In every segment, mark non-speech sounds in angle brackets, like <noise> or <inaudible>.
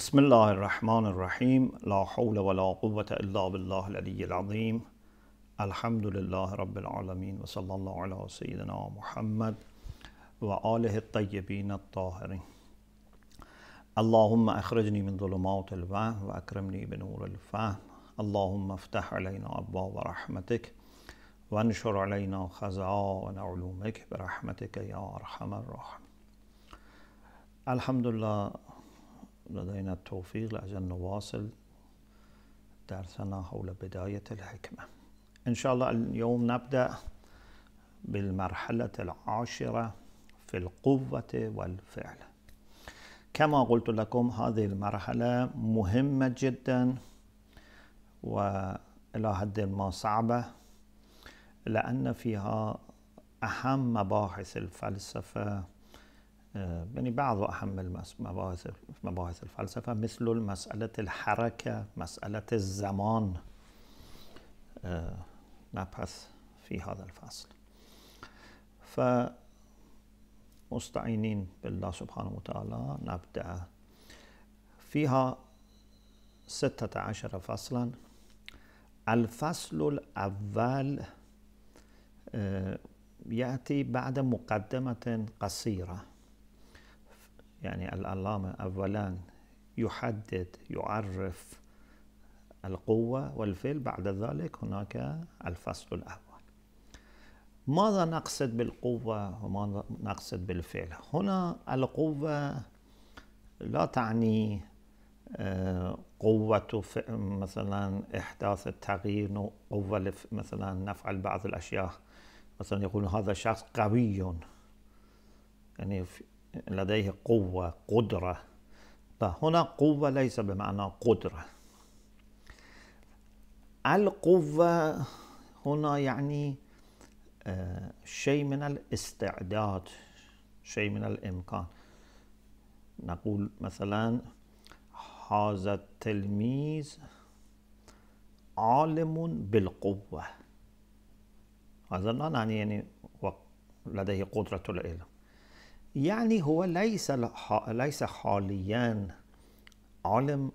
بسم الله الرحمن الرحيم لا حول ولا قوة إلا بالله العلي العظيم الحمد لله رب العالمين وصلى الله على سيدنا محمد وآله الطيبين الطاهرين اللهم أخرجني من ظلمات الوهم وأكرمني بنور الفهم اللهم افتح علينا أبواب رحمتك وانشر علينا خزائن علومك برحمتك يا أرحم الراحمين الحمد لله لدينا التوفيق لأجل نواصل درسنا حول بداية الحكمة إن شاء الله اليوم نبدأ بالمرحلة العاشرة في القوة والفعل كما قلت لكم هذه المرحلة مهمة جدا وإلى حد ما صعبة لأن فيها أهم مباحث الفلسفة آه، يعني بعض أهم مباحث الفلسفة مثل مسألة الحركة مسألة الزمان آه، نبحث في هذا الفصل فمستعينين بالله سبحانه وتعالى نبدأ فيها ستة عشر فصلا الفصل الأول آه، يأتي بعد مقدمة قصيرة يعني الألامة أولا يحدد يعرف القوة والفعل بعد ذلك هناك الفصل الأول ماذا نقصد بالقوة وماذا نقصد بالفعل هنا القوة لا تعني آه، قوة مثلا إحداث التغيير قوة مثلا نفعل بعض الأشياء مثلا يقول هذا شخص قوي يعني لديه قوة قدرة فهنا طيب، قوة ليس بمعنى قدرة القوة هنا يعني آه، شيء من الاستعداد شيء من الإمكان نقول مثلا هذا التلميذ عالم بالقوة هذا لا يعني, يعني لديه قدرة العلم يعني هو ليس ليس حاليا عالم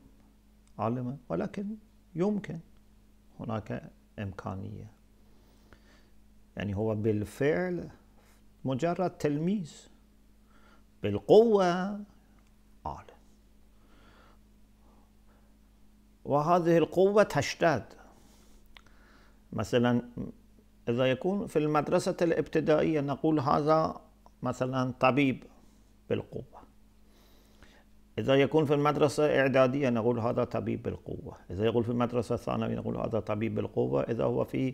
عالما ولكن يمكن هناك إمكانية يعني هو بالفعل مجرد تلميذ بالقوة عالم وهذه القوة تشتد مثلا إذا يكون في المدرسة الابتدائية نقول هذا مثلا طبيب بالقوة إذا يكون في المدرسة إعدادية نقول هذا طبيب بالقوة إذا يقول في المدرسة الثانوية نقول هذا طبيب بالقوة إذا هو في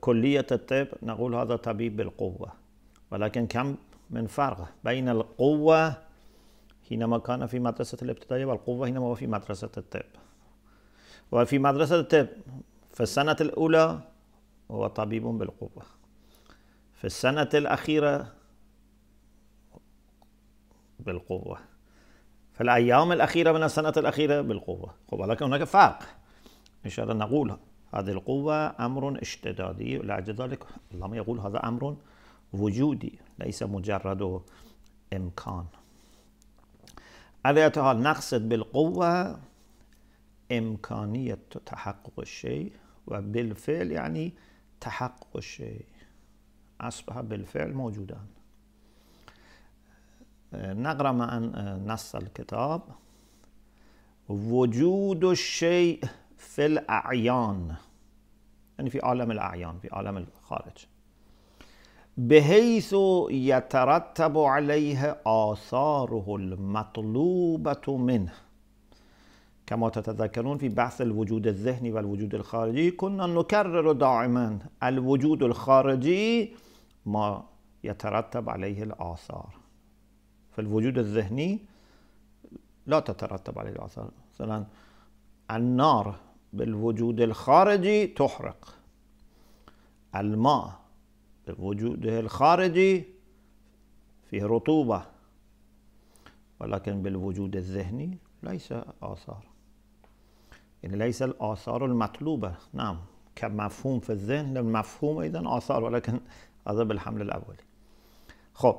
كلية الطب نقول هذا طبيب بالقوة ولكن كم من فرق بين القوة حينما كان في مدرسة الابتدائية والقوة حينما هو في مدرسة الطب وفي مدرسة الطب في السنة الأولى هو طبيب بالقوة في السنة الأخيرة بالقوة فالأيام الأخيرة من السنة الأخيرة بالقوة ولكن هناك فرق إن شاء الله نقول هذه القوة أمر اشتدادي لأجل ذلك الله يقول هذا أمر وجودي ليس مجرد إمكان على حال نقصد بالقوة إمكانية تحقق الشيء وبالفعل يعني تحقق الشيء أصبح بالفعل موجوداً نقرأ معا آه، نص الكتاب وجود الشيء في الأعيان يعني في عالم الأعيان في عالم الخارج بحيث يترتب عليه آثاره المطلوبة منه كما تتذكرون في بحث الوجود الذهني والوجود الخارجي كنا نكرر دائما الوجود الخارجي ما يترتب عليه الآثار فالوجود الذهني لا تترتب عليه الآثار مثلا النار بالوجود الخارجي تحرق الماء بوجوده الخارجي فيه رطوبة ولكن بالوجود الذهني ليس آثار يعني ليس الآثار المطلوبة نعم كمفهوم في الذهن المفهوم اذا آثار ولكن هذا بالحمل الأولي خب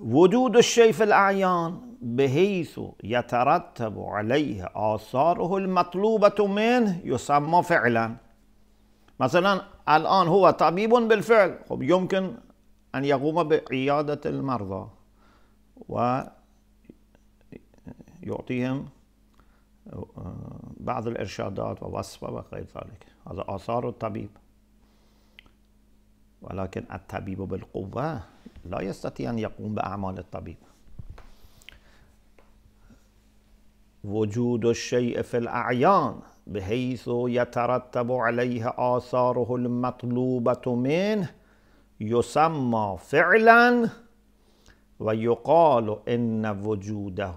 وجود الشيء في الأعيان بحيث يترتب عليه آثاره المطلوبة منه يسمى فعلا مثلا الآن هو طبيب بالفعل خب يمكن أن يقوم بعيادة المرضى ويعطيهم آه، بعض الإرشادات ووصفة وغير ذلك هذا آثار الطبيب ولكن الطبيب بالقوة لا يستطيع أن يقوم بأعمال الطبيب وجود الشيء في الأعيان بحيث يترتب عليه آثاره المطلوبة منه يسمى فعلا ويقال إن وجوده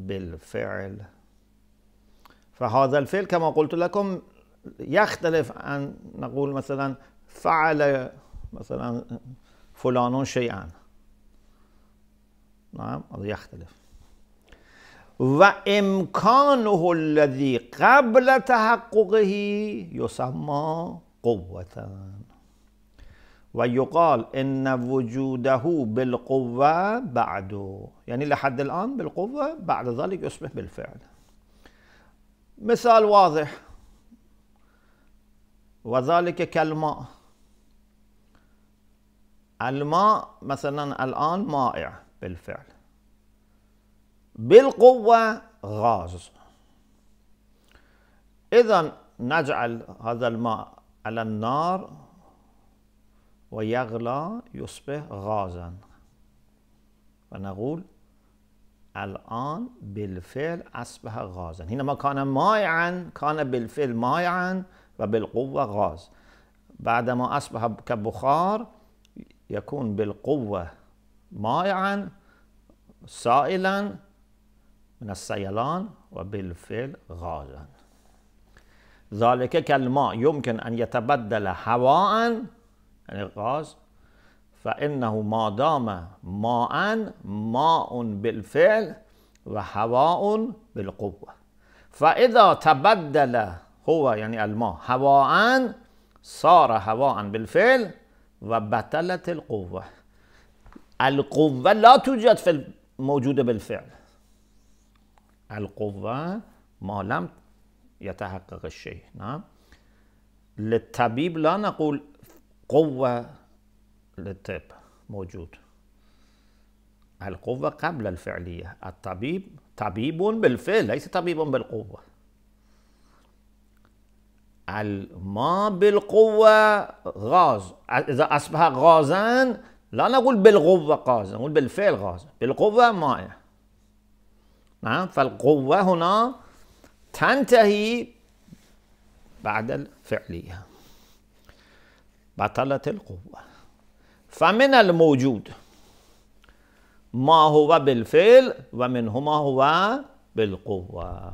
بالفعل فهذا الفعل كما قلت لكم يختلف عن نقول مثلا فعل مثلا فلان شيئا نعم هذا يختلف وإمكانه الذي قبل تحققه يسمى قوة ويقال إن وجوده بالقوة بعد يعني لحد الآن بالقوة بعد ذلك يصبح بالفعل مثال واضح وذلك كالماء الماء مثلا الآن مائع بالفعل بالقوة غاز إذا نجعل هذا الماء على النار ويغلى يصبح غازا ونقول الآن بالفعل أصبح غازا حينما كان مائعا كان بالفعل مائعا وبالقوة غاز بعدما أصبح كبخار يكون بالقوة مائعا سائلا من السيلان وبالفعل غازا ذلك كالماء يمكن أن يتبدل هواء يعني غاز فإنه ما دام ماء ماء بالفعل وهواء بالقوة فإذا تبدل هو يعني الماء هواء صار هواء بالفعل بطلت القوة القوة لا توجد في موجودة بالفعل القوة ما لم يتحقق الشيء نعم للطبيب لا نقول قوة للطب موجود القوة قبل الفعلية الطبيب طبيب بالفعل ليس طبيب بالقوة الماء بالقوة غاز إذا أصبح غازا لا نقول بالقوة غاز نقول بالفعل غاز بالقوة ماء نعم فالقوة هنا تنتهي بعد الفعلية بطلت القوة فمن الموجود ما هو بالفعل ومنه ما هو بالقوة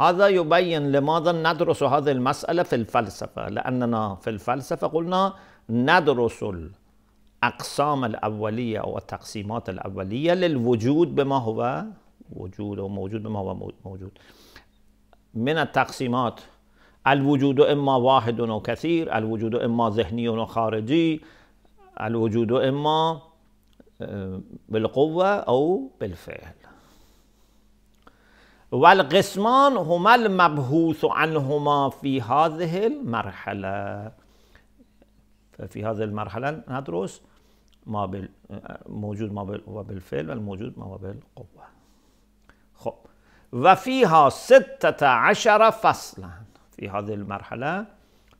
هذا يبين لماذا ندرس هذه المسألة في الفلسفة لأننا في الفلسفة قلنا ندرس الأقسام الأولية أو التقسيمات الأولية للوجود بما هو وجود أو موجود بما هو موجود من التقسيمات الوجود إما واحد أو كثير الوجود إما ذهني أو خارجي الوجود إما آه، بالقوة أو بالفعل والقسمان هما المبحوث عنهما في هذه المرحلة ففي هذه المرحلة ندرس ما بال موجود ما بالفعل والموجود ما بالقوة خب وفيها ستة عشر فصلا في هذه المرحلة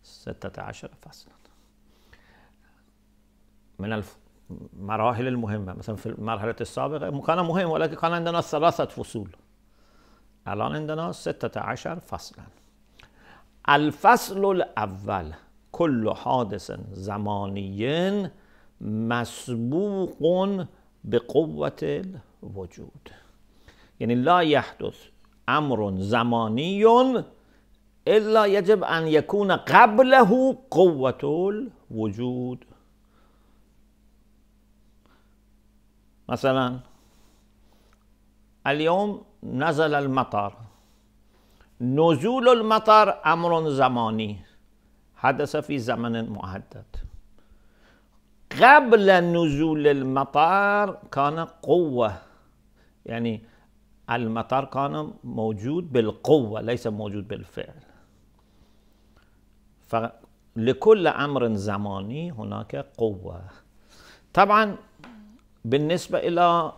ستة عشر فصلا من المراحل المهمة مثلا في المرحلة السابقة كان مهم ولكن كان عندنا ثلاثة فصول الان عندنا ستة عشر فصلا الفصل الاول کل حادث زمانی مسبوق به قوت الوجود یعنی لا یحدث امر زمانی الا یجب ان یکون قبله قوت الوجود مثلا الیوم نزل المطر نزول المطر أمر زماني حدث في زمن محدد قبل نزول المطر كان قوة يعني المطر كان موجود بالقوة ليس موجود بالفعل فلكل أمر زماني هناك قوة طبعا بالنسبة إلى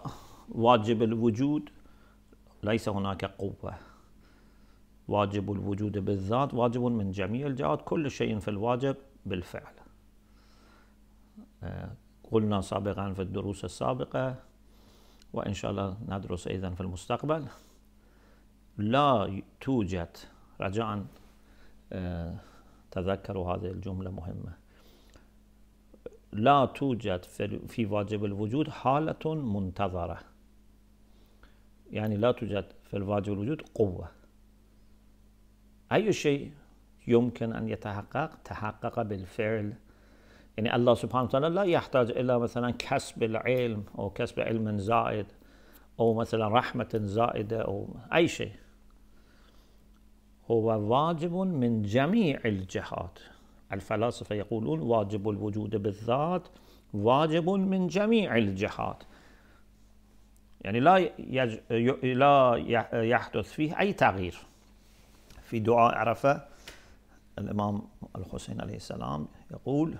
واجب الوجود ليس هناك قوة واجب الوجود بالذات واجب من جميع الجهات كل شيء في الواجب بالفعل آه، قلنا سابقا في الدروس السابقة وإن شاء الله ندرس أيضا في المستقبل لا توجد رجاء آه، تذكروا هذه الجملة مهمة لا توجد في واجب الوجود حالة منتظرة يعني لا توجد في الواجب الوجود قوة أي شيء يمكن أن يتحقق تحقق بالفعل يعني الله سبحانه وتعالى لا يحتاج إلى مثلا كسب العلم أو كسب علم زائد أو مثلا رحمة زائدة أو أي شيء هو واجب من جميع الجهات الفلاسفة يقولون واجب الوجود بالذات واجب من جميع الجهات يعني لا يج... لا يحدث فيه أي تغيير في دعاء عرفة الإمام الحسين عليه السلام يقول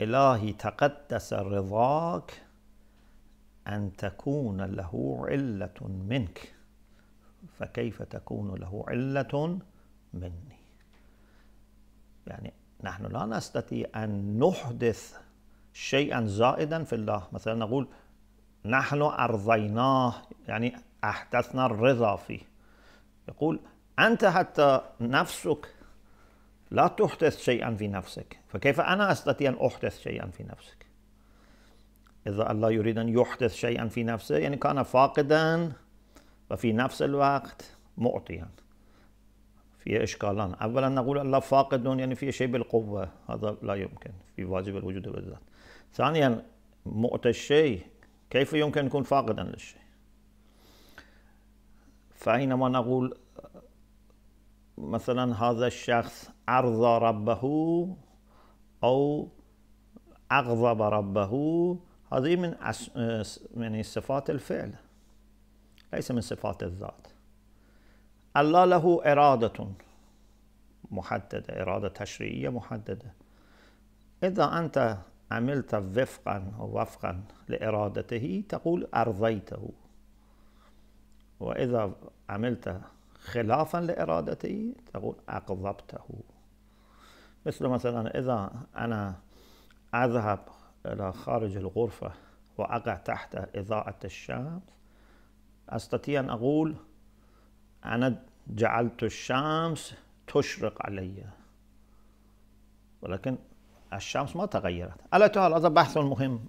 إلهي تقدس رضاك أن تكون له علة منك فكيف تكون له علة مني يعني نحن لا نستطيع أن نحدث شيئا زائدا في الله مثلا نقول نحن أرضيناه يعني أحدثنا الرضا فيه يقول أنت حتى نفسك لا تحدث شيئا في نفسك فكيف أنا أستطيع أن أحدث شيئا في نفسك إذا الله يريد أن يحدث شيئا في نفسه يعني كان فاقدا وفي نفس الوقت معطيا في إشكالان أولا نقول الله فاقد يعني في شيء بالقوة هذا لا يمكن في واجب الوجود بالذات ثانيا معطي الشيء كيف يمكن يكون فاقدا للشيء فحينما نقول مثلا هذا الشخص عرض ربه أو أغضب ربه هذه من يعني صفات الفعل ليس من صفات الذات الله له إرادة محددة إرادة تشريعية محددة إذا أنت عملت وفقا وفقا لإرادته تقول أرضيته وإذا عملت خلافا لإرادته تقول أقضبته مثل مثلا إذا أنا أذهب إلى خارج الغرفة وأقع تحت إضاءة الشمس أستطيع أن أقول أنا جعلت الشمس تشرق علي ولكن الشمس ما تغيرت على حال هذا بحث مهم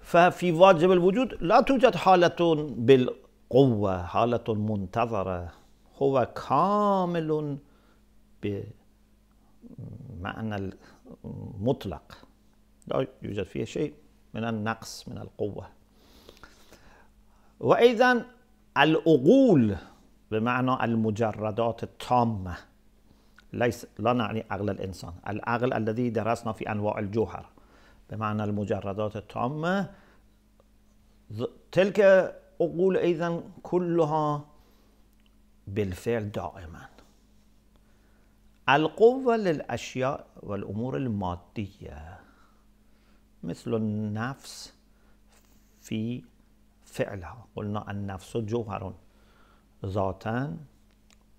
ففي واجب الوجود لا توجد حالة بالقوة حالة منتظرة هو كامل بمعنى المطلق لا يوجد فيه شيء من النقص من القوة وأيضا العقول بمعنى المجردات التامة ليس لا نعني عقل الإنسان العقل الذي درسنا في أنواع الجوهر بمعنى المجردات التامة تلك اقول أيضا كلها بالفعل دائما القوة للأشياء والأمور المادية مثل النفس في فعلها قلنا النفس جوهر ذاتا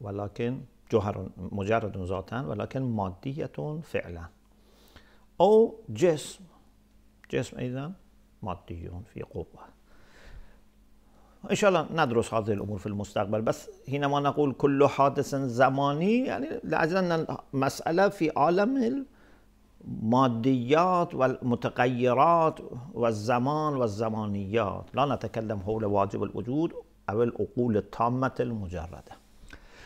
ولكن جوهر مجرد ذاتا ولكن مادية فعلا أو جسم جسم أيضا مادي في قوة إن شاء الله ندرس هذه الأمور في المستقبل بس حينما نقول كل حادث زماني يعني لازم أن المسألة في عالم الماديات والمتغيرات والزمان والزمانيات لا نتكلم حول واجب الوجود أو العقول التامة المجردة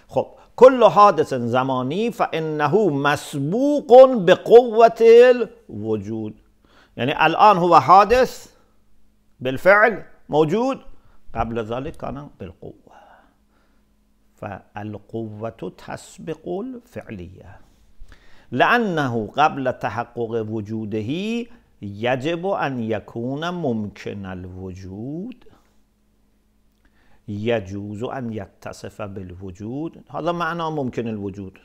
خب کل حادث زمانی فانه مسبوق به قوت الوجود یعنی الان هو حادث بالفعل موجود قبل ذلك كان بالقوة فالقوة تسبق الفعلية لأنه قبل تحقق وجوده يجب أن يكون ممكن الوجود يجوز أن يتصف بالوجود هذا معنى ممكن الوجود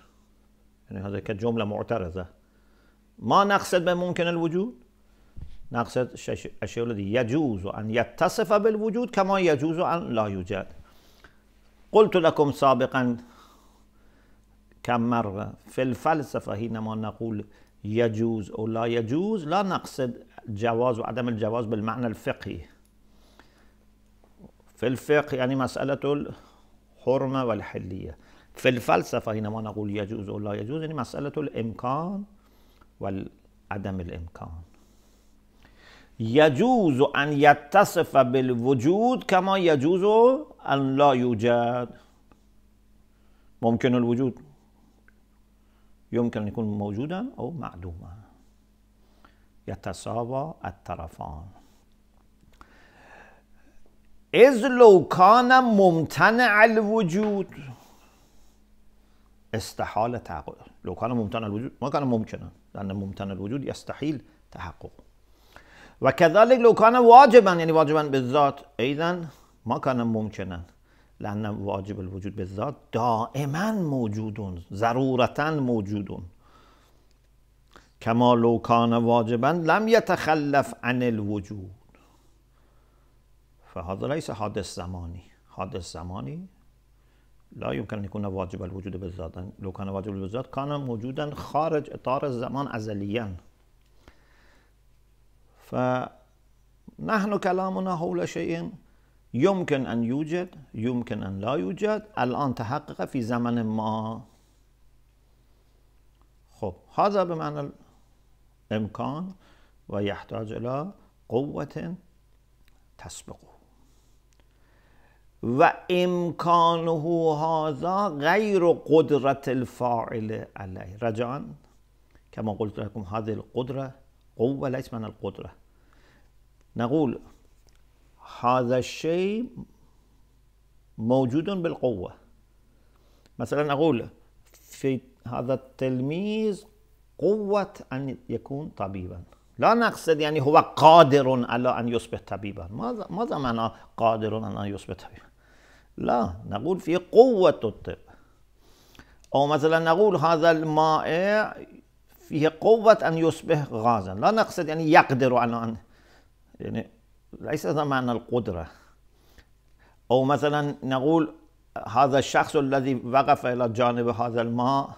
يعني هذا كجملة معترضة ما نقصد بممكن الوجود نقصد الشيء الذي يجوز أن يتصف بالوجود كما يجوز أن لا يوجد قلت لكم سابقا كم مرة في الفلسفة حينما نقول يجوز أو لا يجوز لا نقصد جواز وعدم الجواز بالمعنى الفقهي في الفقه يعني مسألة الحرمة والحلية في الفلسفة حينما نقول يجوز أو لا يجوز يعني مسألة الإمكان والعدم الإمكان يجوز أن يتصف بالوجود كما يجوز أن لا يوجد ممكن الوجود يمكن أن يكون موجودا أو معدوما يتساوى الطرفان از لوکان ممتنع الوجود استحال تحقق لوکان ممتنع الوجود ما کنم ممکنا لان ممتنع الوجود یستحیل تحقق و کذالک لوکان کان واجبا یعنی یعنی واجبا بالذات ایضا ما کنم ممكنا لان واجب الوجود ذات دائما موجودون. ضرورتا موجودون. کما لوکان واجبن واجبا لم یتخلف عن الوجود فهذا ليس حادث زماني حادث زماني لا يمكن أن يكون واجب الوجود بالذات لو كان واجب بالذات كان موجودا خارج اطار الزمان أزليا فنحن كلامنا حول شيء يمكن أن يوجد يمكن أن لا يوجد الان تحقق في زمن ما خب هذا بمعنى الإمكان ويحتاج الى قوة تسبقه و امکانه هذا غیر قدرت الفاعل علیه رجعا كما قلت لكم هذه القدرة قوة ليس من القدرة نقول هذا الشيء موجود بالقوة مثلا أقول في هذا التلميذ قوة أن يكون طبيبا لا نقصد يعني هو قادر على أن يصبح طبيبا ماذا ماذا معنى قادر على أن يصبح طبيبا لا نقول في قوة الطب أو مثلا نقول هذا الماء فيه قوة أن يصبح غازا لا نقصد يعني يقدر على أن يعني ليس هذا معنى القدرة أو مثلا نقول هذا الشخص الذي وقف إلى جانب هذا الماء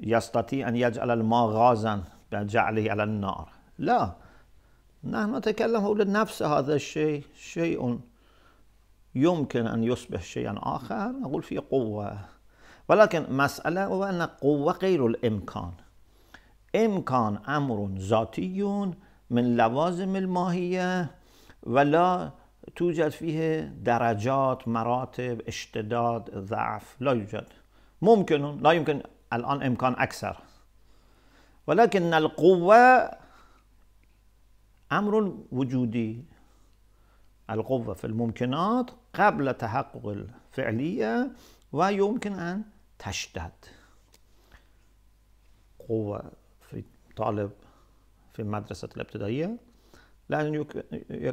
يستطيع أن يجعل الماء غازا بجعله على النار لا نحن نتكلم حول نفس هذا الشيء شيء يمكن أن يصبح شيئا آخر نقول فيه قوة ولكن مسألة هو أن قوة غير الإمكان إمكان أمر ذاتي من لوازم الماهية ولا توجد فيه درجات مراتب اشتداد ضعف لا يوجد ممكن لا يمكن الآن إمكان أكثر ولكن القوة أمر وجودي القوة في الممكنات قبل تحقق الفعلية ويمكن أن تشتد قوة في طالب في المدرسة الابتدائية لأن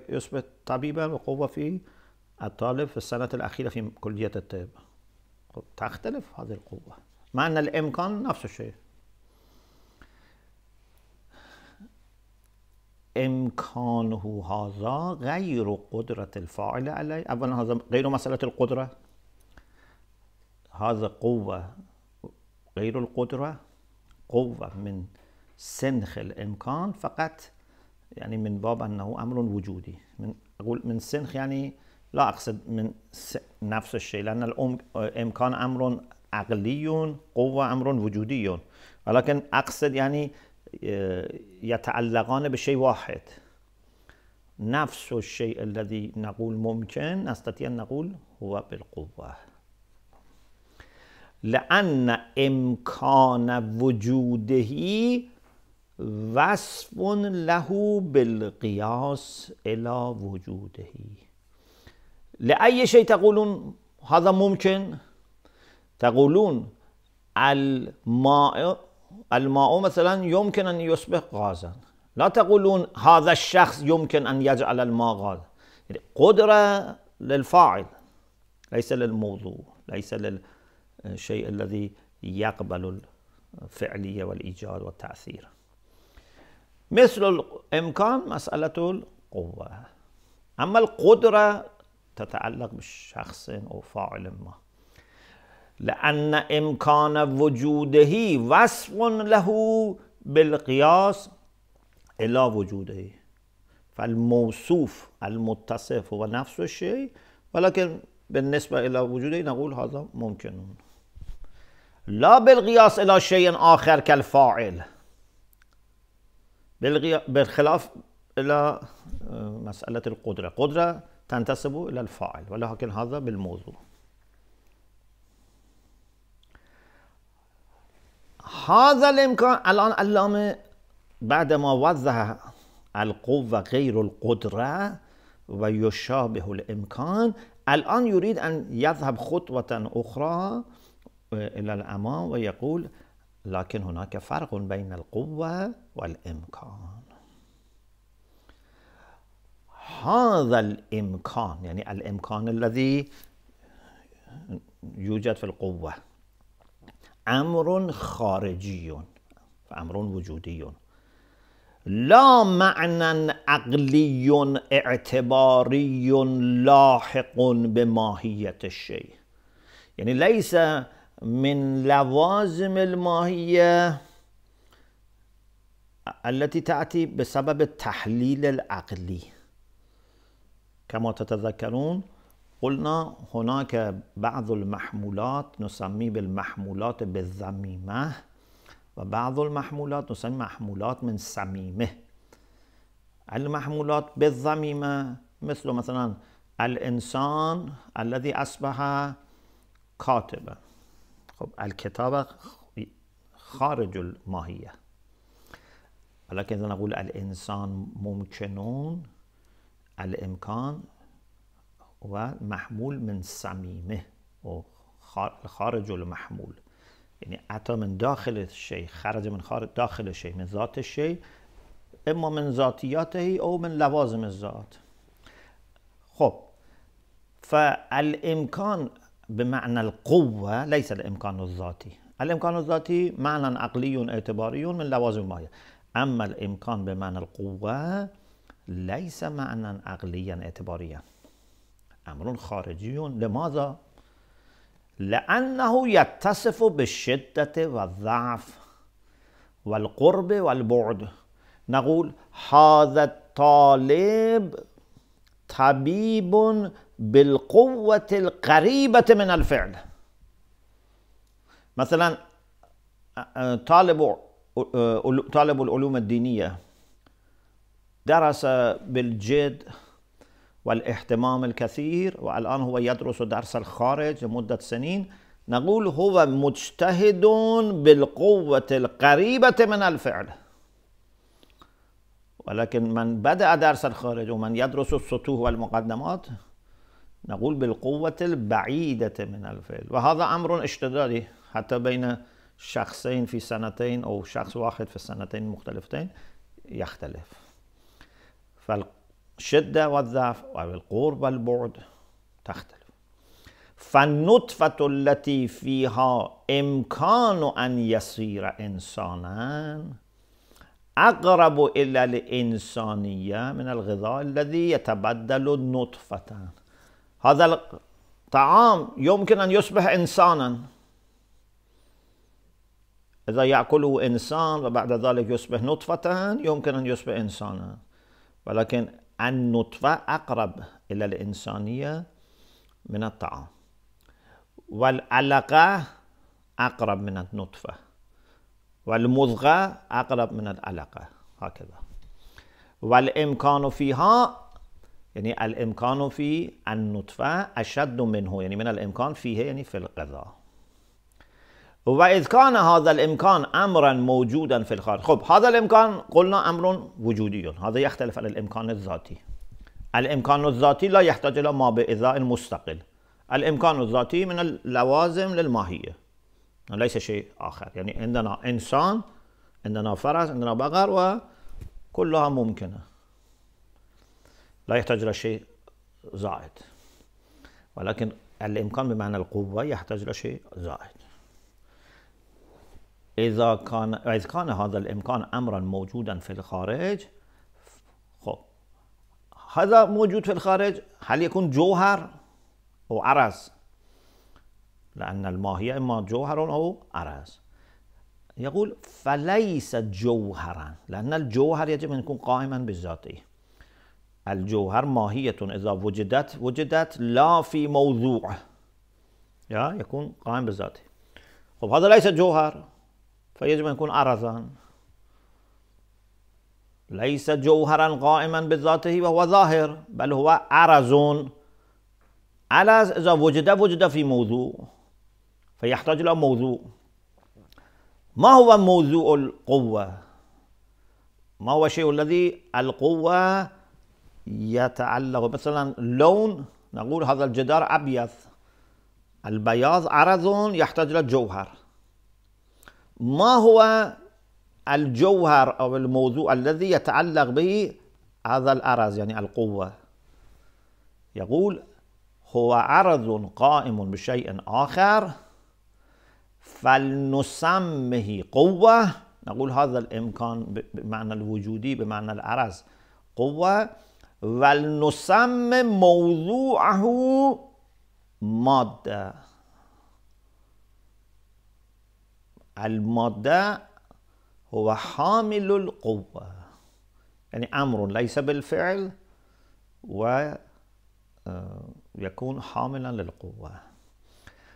يصبح طبيبا وقوة في الطالب في السنة الأخيرة في كلية الطب تختلف هذه القوة مع أن الإمكان نفس الشيء إمكانه هذا غير قدرة الفاعل عليه أولا هذا غير مسألة القدرة هذا قوة غير القدرة قوة من سنخ الإمكان فقط يعني من باب أنه أمر وجودي من أقول من سنخ يعني لا أقصد من نفس الشيء لأن الإمكان أمر عقلي قوة أمر وجودي ولكن أقصد يعني يتعلقان بشيء واحد نفس الشيء الذي نقول ممكن نستطيع أن نقول هو بالقوة لأن إمكان وجوده وصف له بالقياس إلى وجوده لأي شيء تقولون هذا ممكن تقولون الماء الماء مثلا يمكن أن يصبح غازا لا تقولون هذا الشخص يمكن أن يجعل الماء غازا يعني قدرة للفاعل ليس للموضوع ليس للشيء الذي يقبل الفعلية والإيجاد والتأثير مثل الإمكان مسألة القوة أما القدرة تتعلق بشخص أو فاعل ما لأن إمكان وجوده وصف له بالقياس إلى وجوده فالموصوف المتصف هو نفس الشيء ولكن بالنسبة إلى وجوده نقول هذا ممكن لا بالقياس إلى شيء آخر كالفاعل بالخلاف إلى آه، مسألة القدرة قدرة تنتسب إلى الفاعل ولكن هذا بالموضوع هذا الامكان الان علامه ما وضح القوه غير القدره ويشابه الامكان الان يريد ان يذهب خطوه اخرى آه، الى الامام ويقول لكن هناك فرق بين القوه والامكان هذا الامكان يعني الامكان الذي يوجد في القوه امر خارجي امر وجودي لا معنى عقلي اعتباري لاحق بماهية الشيء يعني ليس من لوازم الماهية التي تأتي بسبب التحليل العقلي كما تتذكرون قلنا هناك بعض المحمولات نسميه بالمحمولات بالذميمة وبعض المحمولات نسمي محمولات من سميمة المحمولات بالذميمة مثل مثلا الإنسان الذي أصبح كاتبا خب الكتابة خارج الماهية ولكن إذا نقول الإنسان ممكنون الإمكان ومحمول من صميمه الخارج والمحمول يعني أتى من داخل الشيء خرج من خارج داخل الشيء من ذات الشيء إما من ذاتياته أو من لوازم الذات خب فالإمكان بمعنى القوة ليس الإمكان الذاتي الإمكان الذاتي معنى عقلي اعتباري من لوازم مايا أما الإمكان بمعنى القوة ليس معنى عقليا اعتباريا أمر خارجي لماذا؟ لأنه يتصف بالشدة والضعف والقرب والبعد نقول هذا الطالب طبيب بالقوة القريبة من الفعل مثلا طالب طالب العلوم الدينية درس بالجد والاهتمام الكثير والآن هو يدرس درس الخارج لمدة سنين نقول هو مجتهد بالقوة القريبة من الفعل ولكن من بدأ درس الخارج ومن يدرس السطوح والمقدمات نقول بالقوة البعيدة من الفعل وهذا أمر اشتدادي حتى بين شخصين في سنتين أو شخص واحد في سنتين مختلفتين يختلف فالقوة الشدة والضعف القرب والبعد تختلف فالنطفة التي فيها إمكان أن يصير إنسانا أقرب إلى الإنسانية من الغذاء الذي يتبدل نطفة هذا الطعام يمكن أن يصبح إنسانا إذا يأكله إنسان وبعد ذلك يصبح نطفة يمكن أن يصبح إنسانا ولكن النطفة أقرب إلى الإنسانية من الطعام والعلقة أقرب من النطفة والمضغة أقرب من العلقة هكذا والإمكان فيها يعني الإمكان في النطفة أشد منه يعني من الإمكان فيها يعني في الغذاء وإذ كان هذا الإمكان أمرا موجودا في الخارج خب هذا الإمكان قلنا أمر وجودي هذا يختلف عن الإمكان الذاتي الإمكان الذاتي لا يحتاج إلى ما بإذاء مستقل الإمكان الذاتي من اللوازم للماهية ليس شيء آخر يعني عندنا إنسان عندنا فرس عندنا بقر وكلها ممكنة لا يحتاج إلى شيء زائد ولكن الإمكان بمعنى القوة يحتاج إلى شيء زائد إذا كان إذا كان هذا الإمكان أمرا موجودا في الخارج خب هذا موجود في الخارج هل يكون جوهر أو عرز لأن الماهية إما جوهر أو عرز يقول فليس جوهرا لأن الجوهر يجب أن يكون قائما بذاته الجوهر ماهية إذا وجدت وجدت لا في موضوع يا يكون قائم بذاته خب هذا ليس جوهر فيجب أن يكون عرضا ليس جوهرا قائما بذاته وهو ظاهر بل هو عرض على إذا وجد وجد في موضوع فيحتاج إلى موضوع ما هو موضوع القوة؟ ما هو الشيء الذي القوة يتعلق مثلا لون نقول هذا الجدار أبيض البياض عرض يحتاج إلى جوهر ما هو الجوهر أو الموضوع الذي يتعلق به هذا الأرز يعني القوة يقول هو عرض قائم بشيء آخر فلنسمه قوة نقول هذا الإمكان بمعنى الوجودي بمعنى العرز قوة ولنسمي موضوعه مادة المادة هو حامل القوة يعني أمر ليس بالفعل ويكون آه، حاملا للقوة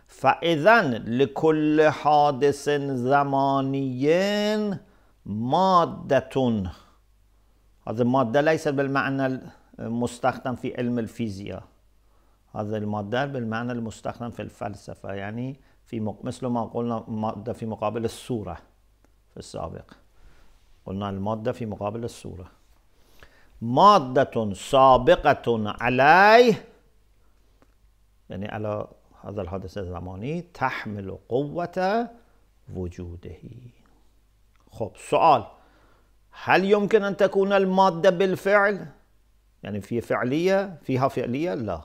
فإذا لكل حادث زماني مادة هذه المادة ليست بالمعنى المستخدم في علم الفيزياء هذه المادة بالمعنى المستخدم في الفلسفة يعني في مق... مثل ما قلنا مادة في مقابل الصورة في السابق قلنا المادة في مقابل الصورة مادة سابقة عليه يعني على هذا الحادث الزماني تحمل قوة وجوده خب سؤال هل يمكن أن تكون المادة بالفعل؟ يعني في فعلية فيها فعلية؟ لا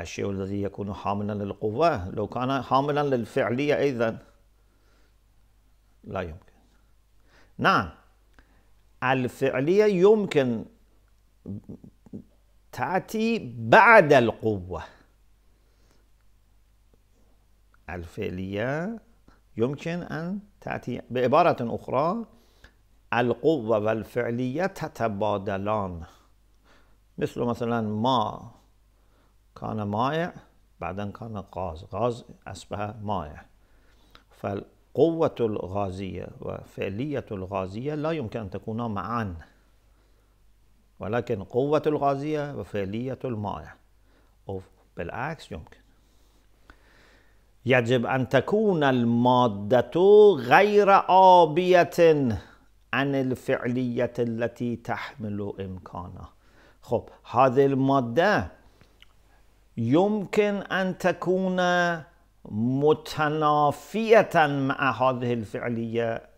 الشيء الذي يكون حاملا للقوة لو كان حاملا للفعلية أيضا لا يمكن نعم الفعلية يمكن تأتي بعد القوة الفعلية يمكن أن تأتي بعبارة أخرى القوة والفعلية تتبادلان مثل مثلا ما كان مائع بعدين كان غاز غاز أصبح مائع فالقوة الغازية وفعلية الغازية لا يمكن أن تكون معا ولكن قوة الغازية وفعلية المائع أو بالعكس يمكن يجب أن تكون المادة غير آبية عن الفعلية التي تحمل إمكانها خب هذه المادة يمكن أن تكون متنافية مع هذه الفعلية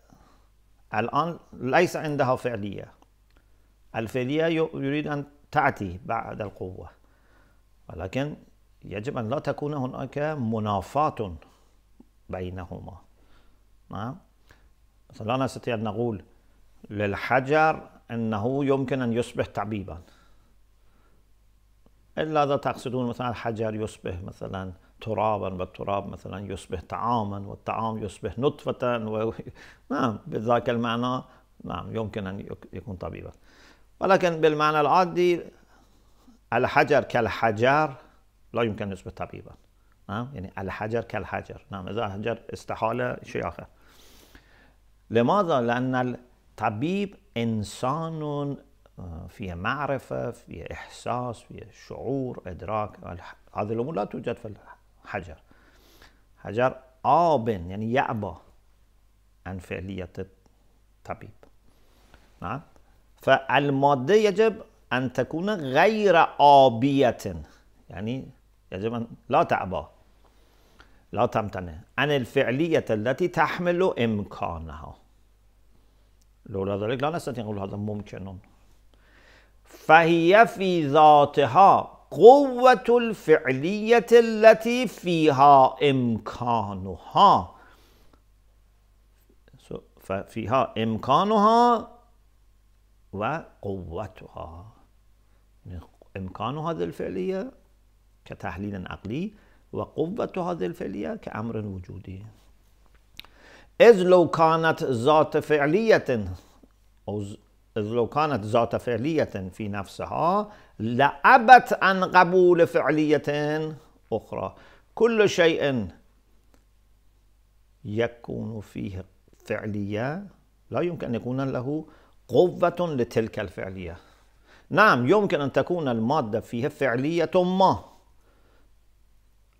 الآن ليس عندها فعلية الفعلية يريد أن تأتي بعد القوة ولكن يجب أن لا تكون هناك منافاة بينهما نعم مثلا لا نستطيع أن نقول للحجر أنه يمكن أن يصبح طبيباً الا اذا تقصدون مثلا الحجر يصبح مثلا ترابا والتراب مثلا يصبح طعاما والطعام يصبح نطفة و... <laughs> نعم بذاك المعنى نعم يمكن أن يكون طبيبا ولكن بالمعنى العادي الحجر كالحجر لا يمكن أن يصبح طبيبا نعم يعني الحجر كالحجر نعم إذا حجر استحالة شيء آخر لماذا؟ لأن الطبيب إنسان فيها معرفة فيها إحساس فيها شعور إدراك هذه الأمور لا توجد في الحجر حجر آب يعني يعبى عن فعلية الطبيب نعم فالمادة يجب أن تكون غير آبية يعني يجب أن لا تعبى لا تمتنع عن الفعلية التي تحمل إمكانها لولا ذلك لا نستطيع أن نقول هذا ممكن فهي في ذاتها قوة الفعلية التي فيها إمكانها ففيها إمكانها وقوتها إمكان هذه الفعلية كتحليل عقلي وقوة هذه الفعلية كأمر وجودي إذ لو كانت ذات فعلية أو إذ لو كانت ذات فعلية في نفسها لأبت عن قبول فعلية أخرى كل شيء يكون فيه فعلية لا يمكن أن يكون له قوة لتلك الفعلية نعم يمكن أن تكون المادة فيها فعلية ما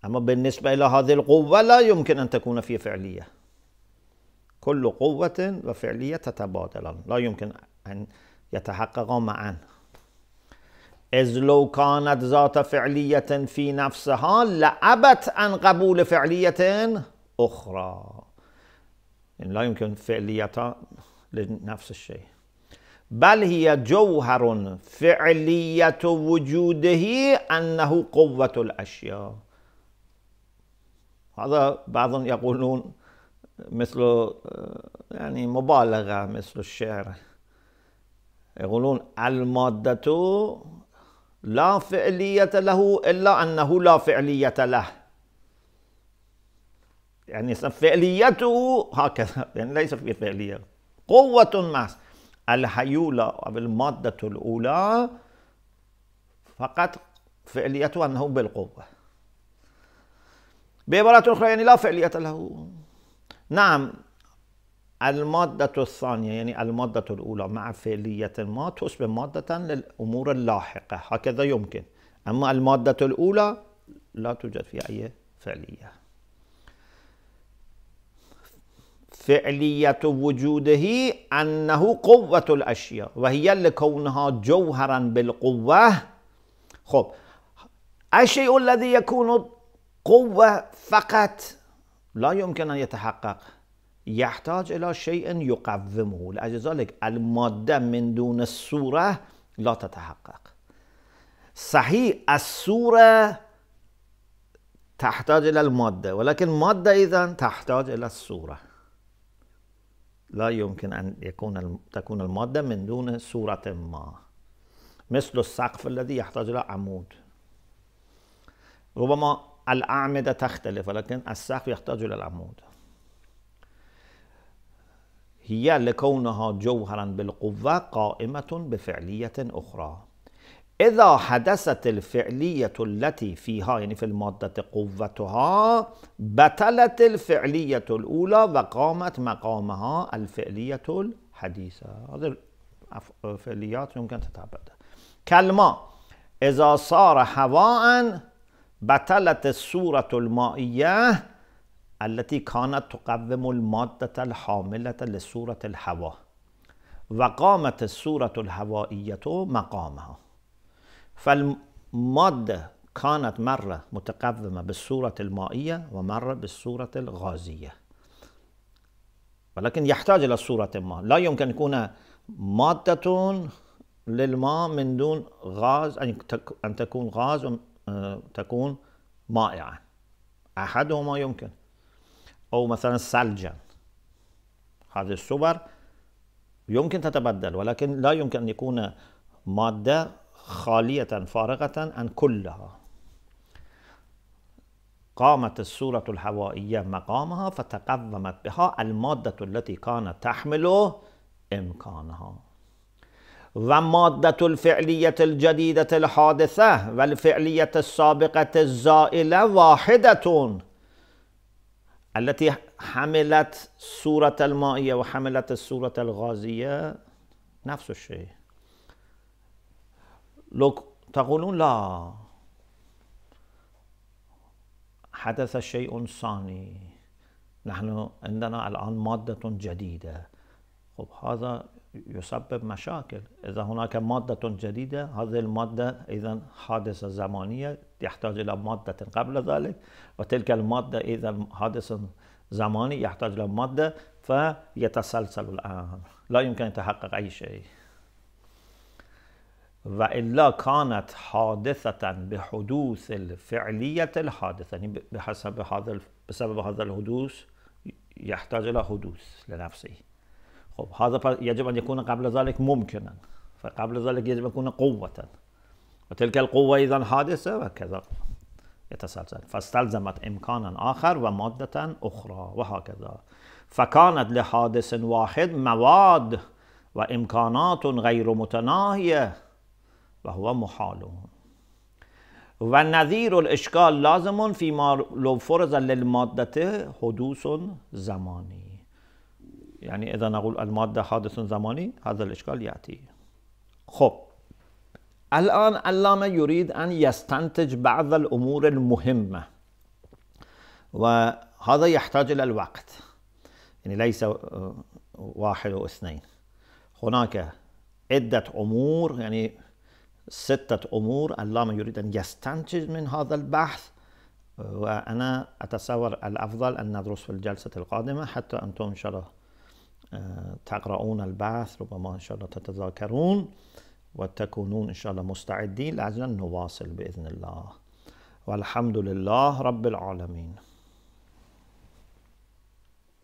أما بالنسبة إلى هذه القوة لا يمكن أن تكون فيها فعلية كل قوة وفعلية تتبادلان لا يمكن أن يتحققا معا إذ لو كانت ذات فعلية في نفسها لأبت عن قبول فعلية أخرى يعني لا يمكن فعليتان لنفس الشيء بل هي جوهر فعلية وجوده أنه قوة الأشياء هذا بعضهم يقولون مثل آه، يعني مبالغة مثل الشعر يقولون المادة لا فعلية له إلا أنه لا فعلية له يعني فعليته هكذا <laughs> يعني ليس في فعلية قوة محض الحيولة أو المادة الأولى فقط فعليته أنه بالقوة بعبارة أخرى يعني لا فعلية له نعم المادة الثانية يعني المادة الأولى مع فعلية ما تصبح مادة للأمور اللاحقة هكذا يمكن أما المادة الأولى لا توجد فيها أي فعلية فعلية وجوده أنه قوة الأشياء وهي لكونها جوهرا بالقوة خب الشيء الذي يكون قوة فقط لا يمكن أن يتحقق يحتاج إلى شيء يقومه لأجل ذلك المادة من دون الصورة لا تتحقق صحيح الصورة تحتاج إلى المادة ولكن المادة إذا تحتاج إلى الصورة لا يمكن أن يكون تكون المادة من دون صورة ما مثل السقف الذي يحتاج إلى عمود ربما الأعمدة تختلف ولكن السقف يحتاج إلى العمود هي لكونها جوهرا بالقوة قائمة بفعلية أخرى إذا حدثت الفعلية التي فيها يعني في المادة قوتها بتلت الفعلية الأولى وقامت مقامها الفعلية الحديثة هذه الفعليات يمكن تتعبد كلمة إذا صار هواء بتلت الصورة المائية التي كانت تقوم المادة الحاملة لسورة الهواء وقامت السورة الهوائية مقامها فالمادة كانت مرة متقومة بالسورة المائية ومرة بالسورة الغازية ولكن يحتاج إلى سورة ما لا يمكن أن يكون مادة للماء من دون غاز أن تكون غاز آه، تكون مائعة أحدهما يمكن او مثلا ثلجا هذه السوبر يمكن تتبدل ولكن لا يمكن ان يكون ماده خاليه فارغه عن كلها قامت الصورة الهوائية مقامها فتقومت بها المادة التي كانت تحمل إمكانها و مادة الفعلية الجديدة الحادثة والفعلية السابقة الزائلة واحدة التي حملت صورة المائية وحملت الصورة الغازية نفس الشيء لو تقولون لا حدث شيء ثاني نحن عندنا الآن مادة جديدة خب هذا يسبب مشاكل إذا هناك مادة جديدة هذه المادة إذا حادثة زمانية يحتاج إلى مادة قبل ذلك وتلك المادة إذا حادث زماني يحتاج إلى مادة فيتسلسل الآن لا يمكن أن يتحقق أي شيء وإلا كانت حادثة بحدوث الفعلية الحادثة يعني بحسب هذا بسبب هذا الحدوث يحتاج إلى حدوث لنفسه خب هذا يجب أن يكون قبل ذلك ممكنا فقبل ذلك يجب أن يكون قوة وتلك القوة إذا حادثة وكذا يتسلسل فاستلزمت إمكانا آخر ومادة أخرى وهكذا فكانت لحادث واحد مواد وإمكانات غير متناهية وهو محال ونذير الاشكال لازم فيما لو فرض للماده حدوث زماني يعني إذا نقول المادة حادث زماني هذا الإشكال يأتي خب الآن علامة يريد أن يستنتج بعض الأمور المهمة وهذا يحتاج إلى الوقت يعني ليس اه، واحد أو اثنين هناك عدة أمور يعني ستة أمور علامة يريد أن يستنتج من هذا البحث وأنا أتصور الأفضل أن ندرس في الجلسة القادمة حتى أنتم إن شاء الله تقرؤون البعث ربما إن شاء الله تتذاكرون وتكونون إن شاء الله مستعدين لأجل أن نواصل بإذن الله والحمد لله رب العالمين